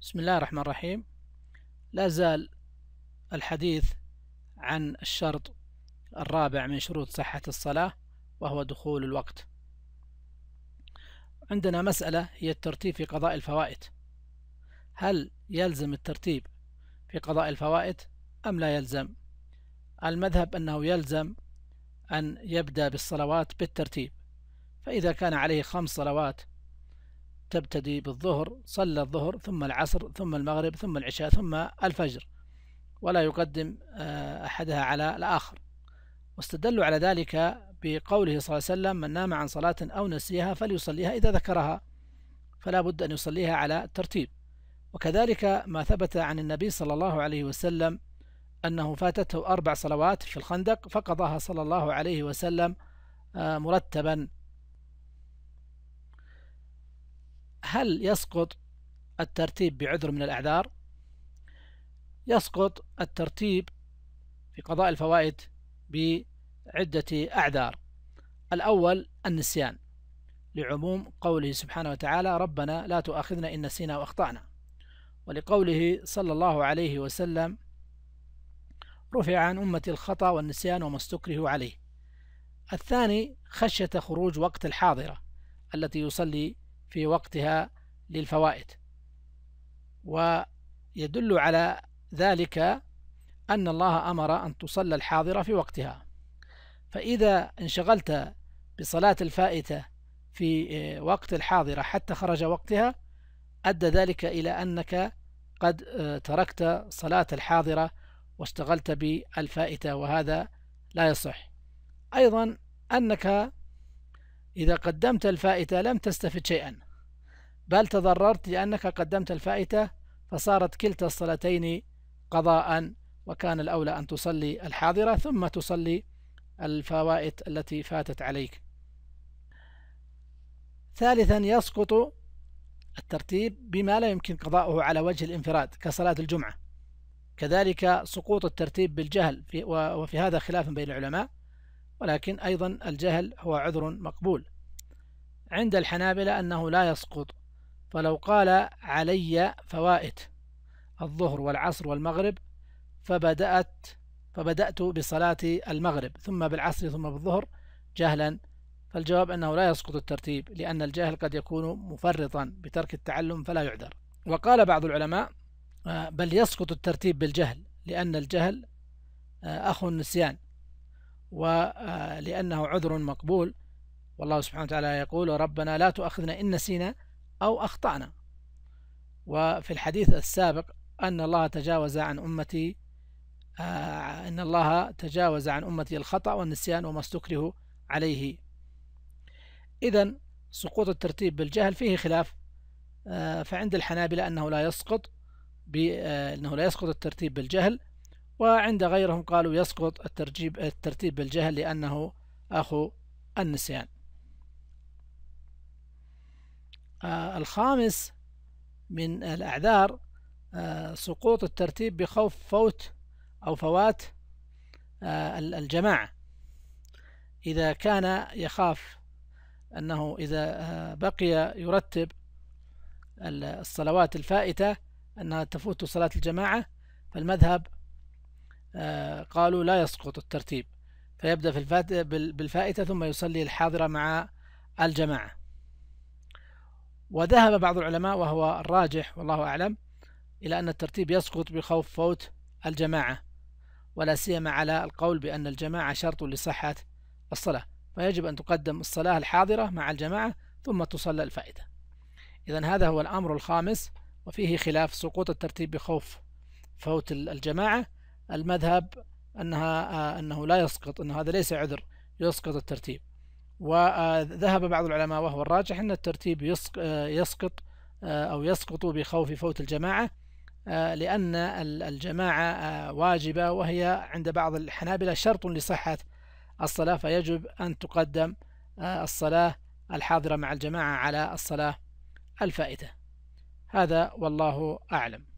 بسم الله الرحمن الرحيم لا زال الحديث عن الشرط الرابع من شروط صحة الصلاة وهو دخول الوقت عندنا مسألة هي الترتيب في قضاء الفوائد هل يلزم الترتيب في قضاء الفوائد أم لا يلزم المذهب أنه يلزم أن يبدأ بالصلوات بالترتيب فإذا كان عليه خمس صلوات تبتدي بالظهر صلى الظهر ثم العصر ثم المغرب ثم العشاء ثم الفجر ولا يقدم آه، أحدها على الآخر واستدلوا على ذلك بقوله صلى الله عليه وسلم من نام عن صلاة أو نسيها فليصليها إذا ذكرها فلا بد أن يصليها على ترتيب وكذلك ما ثبت عن النبي صلى الله عليه وسلم أنه فاتته أربع صلوات في الخندق فقضاها صلى الله عليه وسلم آه، مرتبا هل يسقط الترتيب بعذر من الأعذار؟ يسقط الترتيب في قضاء الفوائد بعدة أعذار الأول النسيان لعموم قوله سبحانه وتعالى ربنا لا تؤاخذنا إن نسينا وأخطأنا ولقوله صلى الله عليه وسلم رفع عن أمتي الخطأ والنسيان وما استكرهوا عليه الثاني خشية خروج وقت الحاضرة التي يصلي في وقتها للفوائد ويدل على ذلك أن الله أمر أن تصلى الحاضرة في وقتها فإذا انشغلت بصلاة الفائتة في آه، وقت الحاضرة حتى خرج وقتها أدى ذلك إلى أنك قد آه، تركت صلاة الحاضرة واشتغلت بالفائتة وهذا لا يصح أيضا أنك إذا قدمت الفائتة لم تستفد شيئا بل تضررت لأنك قدمت الفائتة فصارت كلتا الصلاتين قضاء وكان الأولى أن تصلي الحاضرة ثم تصلي الفوائت التي فاتت عليك ثالثا يسقط الترتيب بما لا يمكن قضاؤه على وجه الانفراد كصلاة الجمعة كذلك سقوط الترتيب بالجهل وفي هذا خلاف بين العلماء ولكن أيضا الجهل هو عذر مقبول عند الحنابلة أنه لا يسقط فلو قال علي فوائت الظهر والعصر والمغرب فبدأت فبدأت بصلاة المغرب ثم بالعصر ثم بالظهر جهلا فالجواب أنه لا يسقط الترتيب لأن الجاهل قد يكون مفرطا بترك التعلم فلا يعذر وقال بعض العلماء آه، بل يسقط الترتيب بالجهل لأن الجهل آه، أخو النسيان ولأنه آه، عذر مقبول والله سبحانه وتعالى يقول ربنا لا تؤاخذنا إن نسينا أو أخطأنا وفي الحديث السابق أن الله تجاوز عن أمتي آه، أن الله تجاوز عن أمتي الخطأ والنسيان وما استكره عليه إذا سقوط الترتيب بالجهل فيه خلاف آه، فعند الحنابلة أنه لا يسقط بأنه لا يسقط الترتيب بالجهل وعند غيرهم قالوا يسقط الترجيب الترتيب بالجهل لأنه أخو النسيان آه، الخامس من الأعذار آه، سقوط الترتيب بخوف فوت أو فوات آه، الجماعة إذا كان يخاف أنه إذا بقي يرتب الصلوات الفائتة أنها تفوت صلاة الجماعة فالمذهب آه، قالوا لا يسقط الترتيب فيبدأ في بالفائتة ثم يصلي الحاضرة مع الجماعة وذهب بعض العلماء وهو الراجح والله أعلم إلى أن الترتيب يسقط بخوف فوت الجماعة ولا سيما على القول بأن الجماعة شرط لصحة الصلاة فيجب أن تقدم الصلاة الحاضرة مع الجماعة ثم تصلى الفائدة إذا هذا هو الأمر الخامس وفيه خلاف سقوط الترتيب بخوف فوت الجماعة المذهب أنها آه، أنه لا يسقط أن هذا ليس عذر يسقط الترتيب وذهب بعض العلماء وهو الراجح أن الترتيب آه، يسقط آه، أو يسقط بخوف فوت الجماعة لأن الجماعة واجبة وهي عند بعض الحنابلة شرط لصحة الصلاة فيجب أن تقدم الصلاة الحاضرة مع الجماعة على الصلاة الفائتة هذا والله أعلم